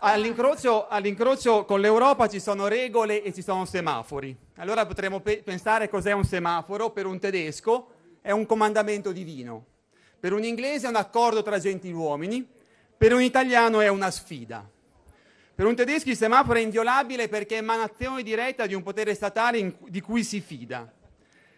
All'incrocio, all'incrocio, con l'Europa ci sono regole e ci sono semafori. Allora potremmo pe- pensare cos'è un semaforo per un tedesco, è un comandamento divino. Per un inglese è un accordo tra gentiluomini, per un italiano è una sfida. Per un tedesco il semaforo è inviolabile perché è emanazione diretta di un potere statale in, di cui si fida.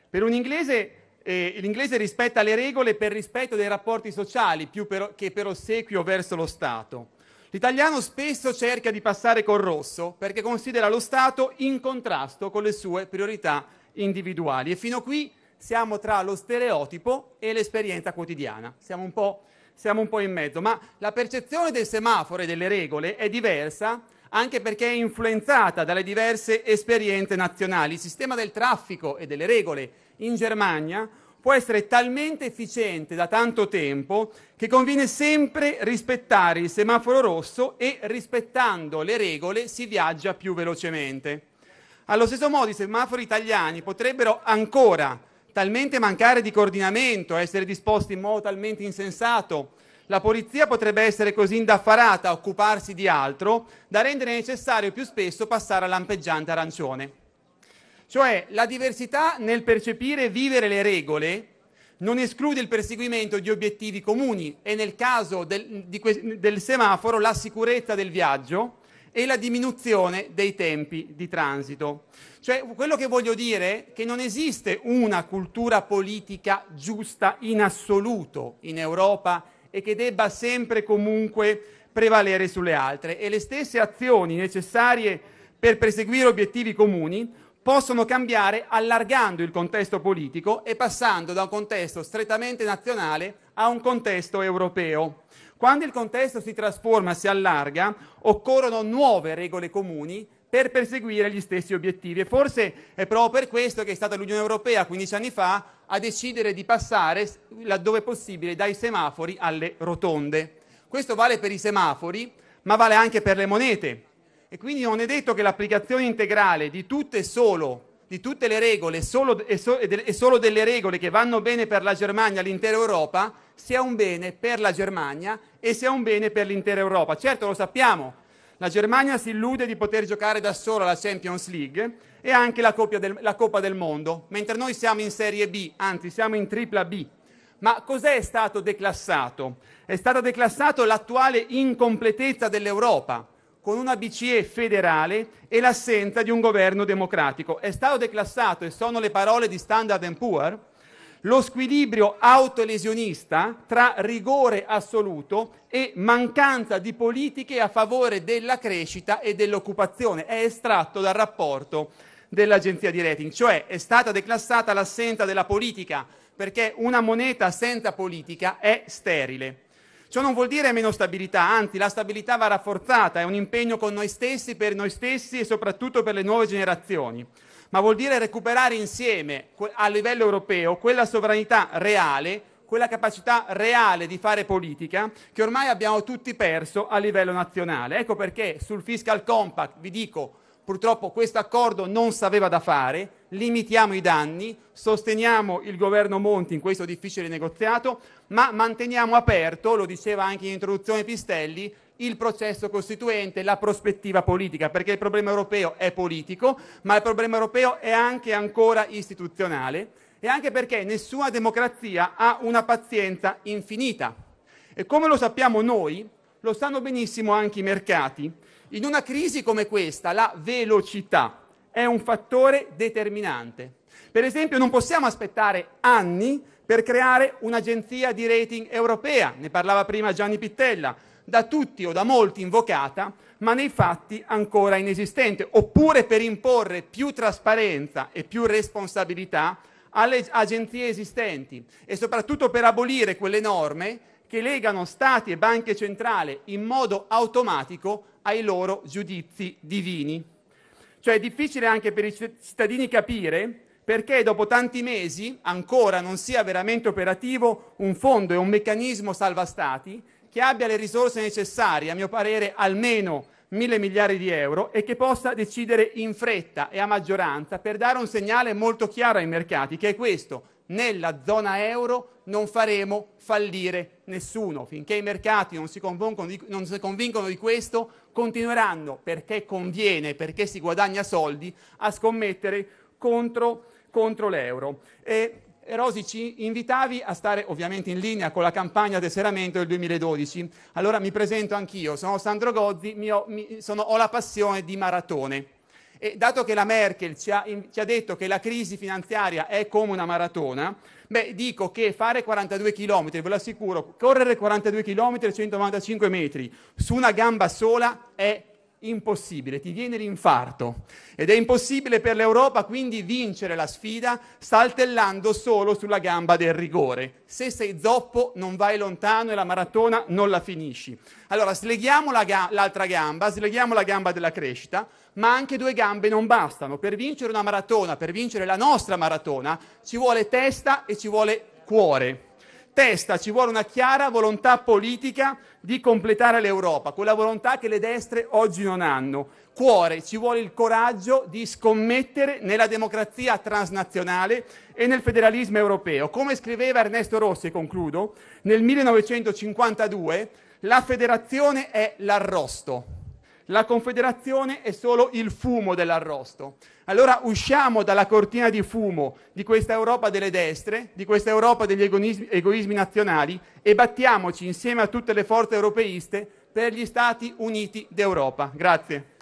Per un inglese eh, l'inglese rispetta le regole per rispetto dei rapporti sociali più per, che per ossequio verso lo Stato. L'italiano spesso cerca di passare col rosso perché considera lo Stato in contrasto con le sue priorità individuali e fino qui siamo tra lo stereotipo e l'esperienza quotidiana, siamo un po', siamo un po in mezzo, ma la percezione del semaforo e delle regole è diversa anche perché è influenzata dalle diverse esperienze nazionali. Il sistema del traffico e delle regole in Germania può essere talmente efficiente da tanto tempo che conviene sempre rispettare il semaforo rosso e rispettando le regole si viaggia più velocemente. Allo stesso modo i semafori italiani potrebbero ancora talmente mancare di coordinamento, essere disposti in modo talmente insensato, la polizia potrebbe essere così indaffarata a occuparsi di altro da rendere necessario più spesso passare a lampeggiante arancione. Cioè la diversità nel percepire e vivere le regole non esclude il perseguimento di obiettivi comuni e nel caso del, que- del semaforo la sicurezza del viaggio e la diminuzione dei tempi di transito. Cioè, quello che voglio dire è che non esiste una cultura politica giusta in assoluto in Europa e che debba sempre comunque prevalere sulle altre e le stesse azioni necessarie per perseguire obiettivi comuni possono cambiare allargando il contesto politico e passando da un contesto strettamente nazionale a un contesto europeo. Quando il contesto si trasforma, si allarga, occorrono nuove regole comuni per perseguire gli stessi obiettivi e forse è proprio per questo che è stata l'Unione Europea 15 anni fa a decidere di passare, laddove possibile, dai semafori alle rotonde. Questo vale per i semafori, ma vale anche per le monete. E quindi non è detto che l'applicazione integrale di tutte, e solo, di tutte le regole solo, e, so, e, de, e solo delle regole che vanno bene per la Germania, e l'intera Europa, sia un bene per la Germania e sia un bene per l'intera Europa. Certo lo sappiamo, la Germania si illude di poter giocare da sola la Champions League e anche la, del, la Coppa del Mondo, mentre noi siamo in Serie B, anzi siamo in Tripla B. Ma cos'è stato declassato? È stata declassata l'attuale incompletezza dell'Europa con una BCE federale e l'assenza di un governo democratico. È stato declassato, e sono le parole di Standard Poor's, lo squilibrio autolesionista tra rigore assoluto e mancanza di politiche a favore della crescita e dell'occupazione. È estratto dal rapporto dell'agenzia di rating, cioè è stata declassata l'assenza della politica perché una moneta senza politica è sterile. Ciò non vuol dire meno stabilità, anzi la stabilità va rafforzata, è un impegno con noi stessi, per noi stessi e soprattutto per le nuove generazioni, ma vuol dire recuperare insieme a livello europeo quella sovranità reale quella capacità reale di fare politica che ormai abbiamo tutti perso a livello nazionale. Ecco perché sul fiscal compact vi dico, purtroppo questo accordo non sapeva da fare, limitiamo i danni, sosteniamo il governo Monti in questo difficile negoziato, ma manteniamo aperto, lo diceva anche in introduzione Pistelli, il processo costituente, la prospettiva politica, perché il problema europeo è politico, ma il problema europeo è anche ancora istituzionale e anche perché nessuna democrazia ha una pazienza infinita. E come lo sappiamo noi, lo sanno benissimo anche i mercati. In una crisi come questa, la velocità è un fattore determinante. Per esempio non possiamo aspettare anni per creare un'agenzia di rating europea, ne parlava prima Gianni Pittella, da tutti o da molti invocata, ma nei fatti ancora inesistente, oppure per imporre più trasparenza e più responsabilità alle agenzie esistenti e soprattutto per abolire quelle norme che legano stati e banche centrali in modo automatico ai loro giudizi divini. Cioè è difficile anche per i cittadini capire perché dopo tanti mesi ancora non sia veramente operativo un fondo e un meccanismo salva stati che abbia le risorse necessarie, a mio parere almeno mille miliardi di euro e che possa decidere in fretta e a maggioranza per dare un segnale molto chiaro ai mercati, che è questo nella zona euro non faremo fallire nessuno. Finché i mercati non si, di, non si, convincono di questo, continueranno, perché conviene, perché si guadagna soldi, a scommettere contro, contro l'euro. E, Rosi ci invitavi a stare ovviamente in linea con la campagna tesseramento del 2012. Allora mi presento anch'io, sono Sandro Gozzi, mio, mi, sono, ho la passione di maratone e dato che la Merkel ci ha, in, ci ha detto che la crisi finanziaria è come una maratona, beh, dico che fare 42 km, ve lo assicuro, correre 42 km e 195 metri su una gamba sola è impossibile, ti viene l'infarto ed è impossibile per l'Europa quindi vincere la sfida saltellando solo sulla gamba del rigore. Se sei zoppo non vai lontano e la maratona non la finisci. Allora sleghiamo la ga- l'altra gamba, sleghiamo la gamba della crescita, ma anche due gambe non bastano. Per vincere una maratona, per vincere la nostra maratona, ci vuole testa e ci vuole cuore testa, ci vuole una chiara volontà politica di completare l'Europa, quella volontà che le destre oggi non hanno. Cuore, ci vuole il coraggio di scommettere nella democrazia transnazionale e nel federalismo europeo. Come scriveva Ernesto Rossi, e concludo, nel 1952 la federazione è l'arrosto, la Confederazione è solo il fumo dell'arrosto. Allora usciamo dalla cortina di fumo di questa Europa delle destre, di questa Europa degli egoismi, egoismi nazionali e battiamoci insieme a tutte le forze europeiste per gli Stati Uniti d'Europa. Grazie.